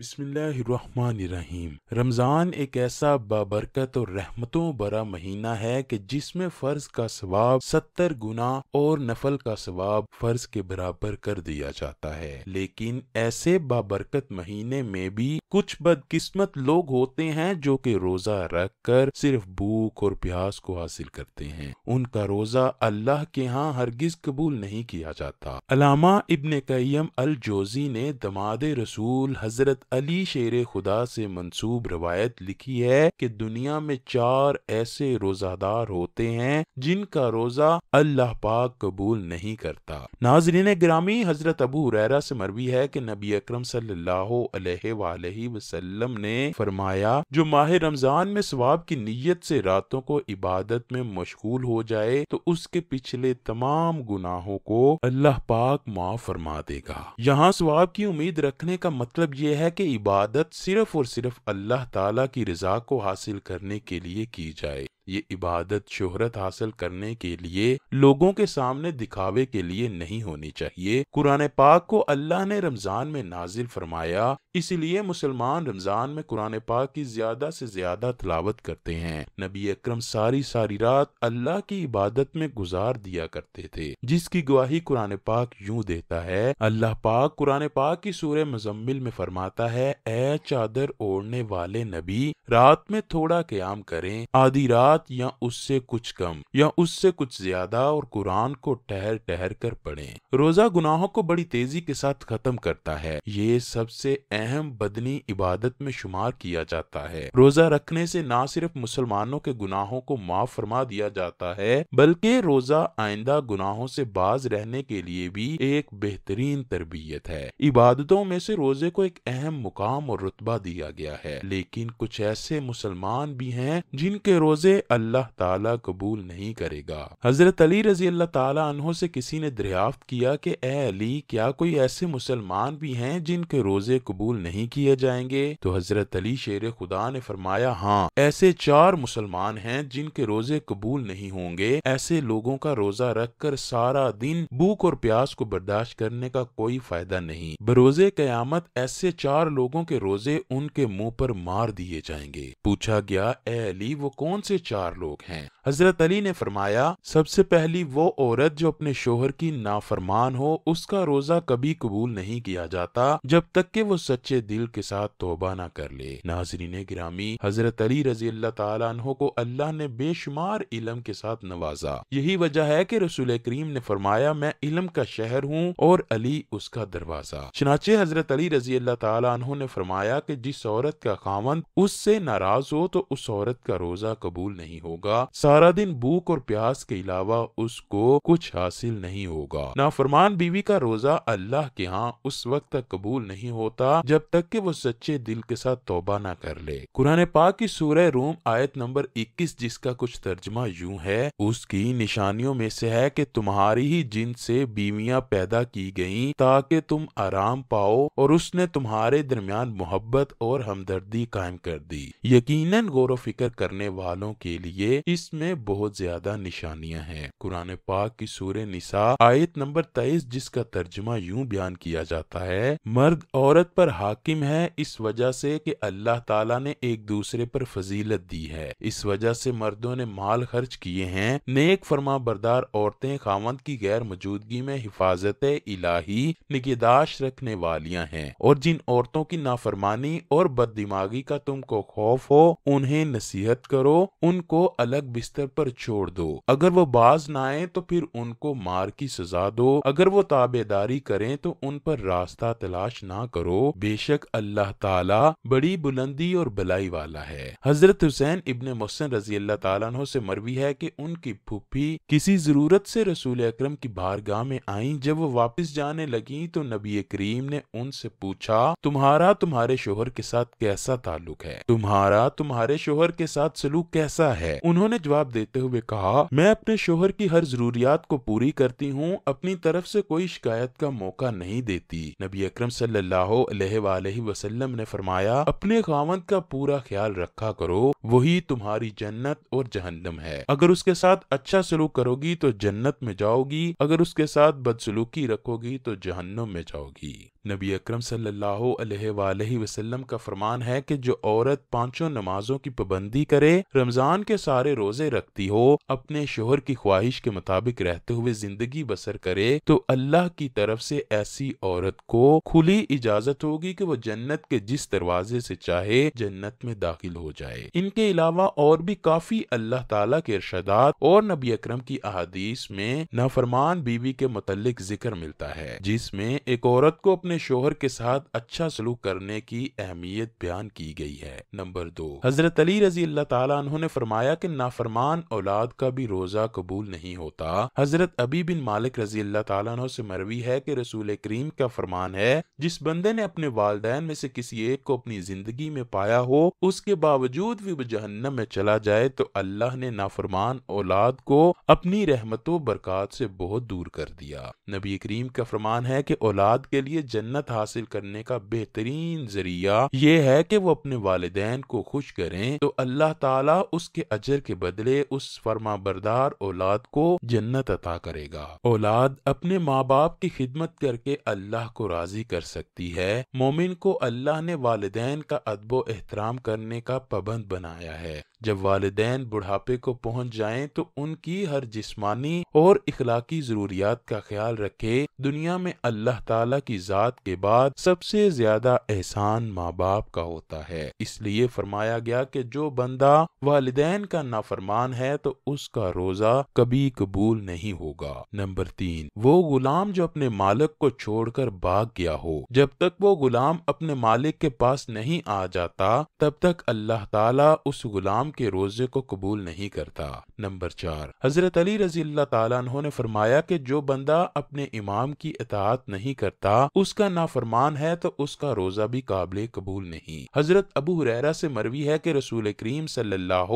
बिस्मिल्लाहिर्रहमानिर्रहीम रमज़ान एक ऐसा बाबरकत और रहमतों बरा महीना है कि जिसमें फ़र्ज का सवाब सत्तर गुना और नफल का सवाब फ़र्ज के बराबर कर दिया जाता है लेकिन ऐसे बाबरकत महीने में भी कुछ बदकिस्मत लोग होते हैं जो कि रोज़ा रख कर सिर्फ भूख और प्यास को हासिल करते हैं उनका रोज़ा अल्लाह के यहाँ हरगिज कबूल नहीं किया जाता अलामा इबन कैम अल जोजी ने दमाद रसूल हजरत अली शेर खुदा से मंसूब रवायत लिखी है कि दुनिया में चार ऐसे रोजादार होते हैं जिनका रोजा अल्लाह पाक कबूल नहीं करता नाजरीन ग्रामी हजरत अबू हुरैरा से मरवी है कि नबी अकरम सल्लल्लाहु अलैहि वसल्लम ने फरमाया जो माह रमजान में स्वाब की नीयत से रातों को इबादत में मशगूल हो जाए तो उसके पिछले तमाम गुनाहों को अल्लाह पाक माफ फरमा देगा यहाँ स्वाब की उम्मीद रखने का मतलब ये है कि इबादत सिर्फ़ और सिर्फ़ अल्लाह ताला की रज़ा को हासिल करने के लिए की जाए ये इबादत शोहरत हासिल करने के लिए लोगों के सामने दिखावे के लिए नहीं होनी चाहिए कुरान पाक को अल्लाह ने रमजान में नाजिल फरमाया इसलिए मुसलमान रमजान में कुरान पाक की ज्यादा से ज्यादा तलावत करते हैं नबी अक्रम सारी सारी रात अल्लाह की इबादत में गुजार दिया करते थे जिसकी गवाही कुरान पाक यूं देता है अल्लाह पाक कुरान पाक की सूर्य मजम्मिल में फरमाता है ए चादर ओढ़ने वाले नबी रात में थोड़ा क्याम करें आधी रात साथ या उससे कुछ कम या उससे कुछ ज्यादा और कुरान को ठहर ठहर कर पढ़े रोजा गुनाहों को बड़ी तेजी के साथ खत्म करता है ये सबसे अहम बदनी इबादत में शुमार किया जाता है रोजा रखने से ना सिर्फ मुसलमानों के गुनाहों को माफ फरमा दिया जाता है बल्कि रोजा आइंदा गुनाहों से बाज रहने के लिए भी एक बेहतरीन तरबियत है इबादतों में से रोजे को एक अहम मुकाम और रुतबा दिया गया है लेकिन कुछ ऐसे मुसलमान भी हैं जिनके रोजे अल्लाह ताला कबूल नहीं करेगा हजरत अली रजी अल्लाह तहों से किसी ने दरियाफ्त किया कि ए अली क्या कोई ऐसे मुसलमान भी हैं जिनके रोजे कबूल नहीं किए जाएंगे तो हजरत अली शेर खुदा ने फरमाया हाँ ऐसे चार मुसलमान हैं जिनके रोजे कबूल नहीं होंगे ऐसे लोगों का रोजा रख कर सारा दिन भूख और प्यास को बर्दाश्त करने का कोई फायदा नहीं बरोजे कयामत ऐसे चार लोगों के रोजे उनके मुंह पर मार दिए जाएंगे पूछा गया ए अली वो कौन से चार लोग हैं हजरत अली ने फरमाया सबसे पहली वो औरत जो अपने शोहर की नाफरमान हो उसका रोजा कभी कबूल नहीं किया जाता जब तक के वो सच्चे दिल के साथ तोबा ना कर ले नाजरीन गिरामी हजरत अली रजी अल्लाह को अल्लाह ने बेशुमार इलम के साथ नवाजा यही वजह है की रसुल करीम ने फरमाया मैं इलम का शहर हूँ और अली उसका दरवाजा चनाचे हजरत अली रजी अल्लाह ने फरमाया की जिस औरत का खामन उससे नाराज हो तो उस औरत का रोजा कबूल नहीं होगा सारा दिन भूख और प्यास के अलावा उसको कुछ हासिल नहीं होगा नाफरमान बीवी का रोजा अल्लाह के यहाँ उस वक्त तक कबूल नहीं होता जब तक कि वो सच्चे दिल के साथ तोबा ना कर ले कुरान पाक की सूरह रूम आयत नंबर 21 जिसका कुछ तर्जमा यूं है उसकी निशानियों में से है कि तुम्हारी ही जिन से बीवियां पैदा की गईं ताकि तुम आराम पाओ और उसने तुम्हारे दरमियान मोहब्बत और हमदर्दी कायम कर दी यकीनन गौर फिक्र करने वालों के लिए इसमें में बहुत ज्यादा निशानियां हैं कुरान पाक की सूर्य निशा आयत नंबर तेईस जिसका तर्जमा यूं बयान किया जाता है मर्द औरत पर हाकिम है इस वजह से कि अल्लाह ताला ने एक दूसरे पर फजीलत दी है इस वजह से मर्दों ने माल खर्च किए हैं नेक फरमा बरदार औरतें खामद की गैर मौजूदगी में हिफाजत इलाही निगेदाश रखने वालियां हैं और जिन औरतों की नाफरमानी और बददिमागी का तुमको खौफ हो उन्हें नसीहत करो उनको अलग बिस्तर बिस्तर पर छोड़ दो अगर वो बाज ना आए तो फिर उनको मार की सजा दो अगर वो ताबेदारी करें तो उन पर रास्ता तलाश ना करो बेशक अल्लाह ताला बड़ी बुलंदी और बलाई वाला है हजरत हुसैन इबन मोहसन रजी अल्लाह तला से मरवी है कि उनकी फूफी किसी जरूरत से रसूल अक्रम की बारगाह में आई जब वो वापस जाने लगी तो नबी करीम ने उनसे पूछा तुम्हारा तुम्हारे शोहर के साथ कैसा ताल्लुक है तुम्हारा तुम्हारे शोहर के साथ सलूक कैसा है उन्होंने जवाब जवाब देते हुए कहा मैं अपने शोहर की हर जरूरियात को पूरी करती हूँ अपनी तरफ से कोई शिकायत का मौका नहीं देती नबी अक्रम सल्लल्लाहु अलैहि वसल्लम ने फरमाया अपने खावंद का पूरा ख्याल रखा करो वही तुम्हारी जन्नत और जहन्नम है अगर उसके साथ अच्छा सलूक करोगी तो जन्नत में जाओगी अगर उसके साथ बदसलूकी रखोगी तो जहन्नम में जाओगी नबी अकरम सल्लल्लाहु वसल्लम का फरमान है कि जो औरत पांचों नमाजों की पाबंदी करे रमजान के सारे रोजे रखती हो अपने शोहर की ख्वाहिश के मुताबिक रहते हुए जिंदगी बसर करे तो अल्लाह की तरफ से ऐसी औरत को खुली इजाजत होगी कि वो जन्नत के जिस दरवाजे से चाहे जन्नत में दाखिल हो जाए इनके अलावा और भी काफी अल्लाह तला के इर्शादात और नबी अक्रम की अहादीस में नफ़रमान बीवी के मुतल जिक्र मिलता है जिसमे एक औरत को अपने अपने शोहर के साथ अच्छा सलूक करने की अहमियत बयान की गई है नंबर दो हजरत अली रजी अल्लाह ने फरमाया कि नाफरमान औलाद का भी रोजा कबूल नहीं होता हजरत अबी बिन मालिक रजी अल्लाह से मरवी है कि रसूल करीम का फरमान है जिस बंदे ने अपने वाले में से किसी एक को अपनी जिंदगी में पाया हो उसके बावजूद भी वो जहन्नम में चला जाए तो अल्लाह ने नाफरमान औलाद को अपनी रहमतों बरकत से बहुत दूर कर दिया नबी करीम का फरमान है कि औलाद के लिए जन्नत हासिल करने का बेहतरीन जरिया ये है कि वो अपने वाले को खुश करें तो अल्लाह ताला उसके अजर के बदले उस फर्मा बरदार औलाद को जन्नत अता करेगा औलाद अपने माँ बाप की खिदमत करके अल्लाह को राजी कर सकती है मोमिन को अल्लाह ने वालदेन का अदबो एहतराम करने का पाबंद बनाया है जब वालदेन बुढ़ापे को पहुंच जाएं तो उनकी हर जिस्मानी और इखलाकी जरूरियात का ख्याल रखे दुनिया में अल्लाह ताला की ज़ात के बाद सबसे ज्यादा एहसान माँ बाप का होता है इसलिए फरमाया गया कि जो बंदा वालदेन का नाफरमान है तो उसका रोजा कभी कबूल नहीं होगा नंबर तीन वो गुलाम जो अपने मालिक को छोड़कर भाग गया हो जब तक वो गुलाम अपने मालिक के पास नहीं आ जाता तब तक अल्लाह ताला उस गुलाम के रोजे को कबूल नहीं करता नंबर चार हजरत अली रजी अल्लाह ने फरमाया कि जो बंदा अपने इमाम की इतात नहीं करता उसका नाफरमान है तो उसका रोजा भी काबिल कबूल नहीं हजरत अबू हुरैरा से मरवी है कि रसूल करीम सल्लाम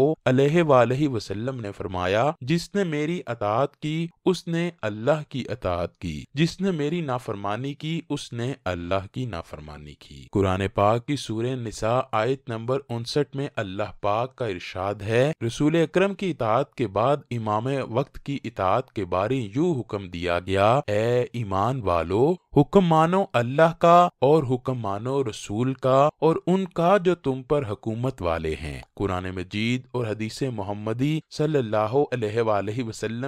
ने फरमाया जिसने मेरी अतात की उसने अल्लाह की अतात की जिसने मेरी नाफरमानी की उसने अल्लाह की नाफरमानी की कुरान पाक की सूर्य निसा आयत नंबर उनसठ में अल्लाह पाक का इर्शाद है रसूल अक्रम की इतात के बाद इमाम वक्त की इतात के बारे यू हुक्म दिया गया ए ईमान वालो हुक्म मानो अल्लाह का और हुक्म मानो रसूल का और उनका जो तुम पर हकूमत वाले हैं कुरान मजीद और हदीस मोहम्मदी सल्लल्लाहु अलैहि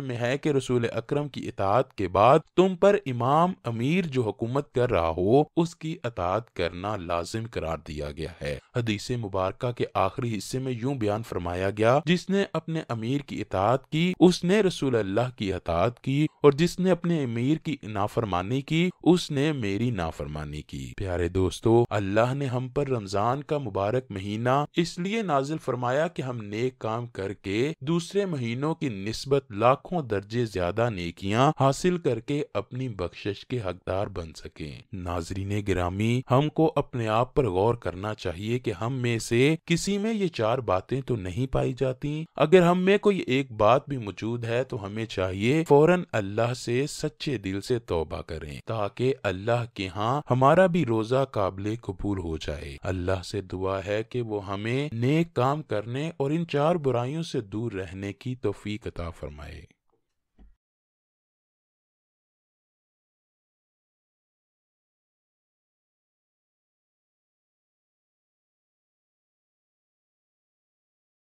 में है कि रसूल अक्रम की इतात के बाद तुम पर इमाम अमीर जो हुकूमत कर रहा हो उसकी अतात करना लाजिम करार दिया गया है हदीस मुबारक के आखिरी हिस्से में यूं बयान फरमाया गया जिसने अपने अमीर की इतात की उसने रसूल अल्लाह की अतात की और जिसने अपने अमीर की नाफरमानी की उसने मेरी नाफरमानी की प्यारे दोस्तों अल्लाह ने हम पर रमजान का मुबारक महीना इसलिए नाजिल फरमाया कि हम नेक काम करके दूसरे महीनों की नस्बत लाखों दर्जे ज्यादा नेकियां हासिल करके अपनी बख्शिश के हकदार बन सके नाजरीन ग्रामी हमको अपने आप पर गौर करना चाहिए कि हम में से किसी में ये चार बातें तो नहीं पाई जाती अगर हम में कोई एक बात भी मौजूद है तो हमें चाहिए फौरन अल्लाह से सच्चे दिल से तोबा करें ताकि अल्लाह के यहाँ हमारा भी रोजा काबिल कबूल हो जाए अल्लाह से दुआ है कि वो हमें नेक काम करने और इन चार बुराइयों से दूर रहने की तोफीकता फरमाए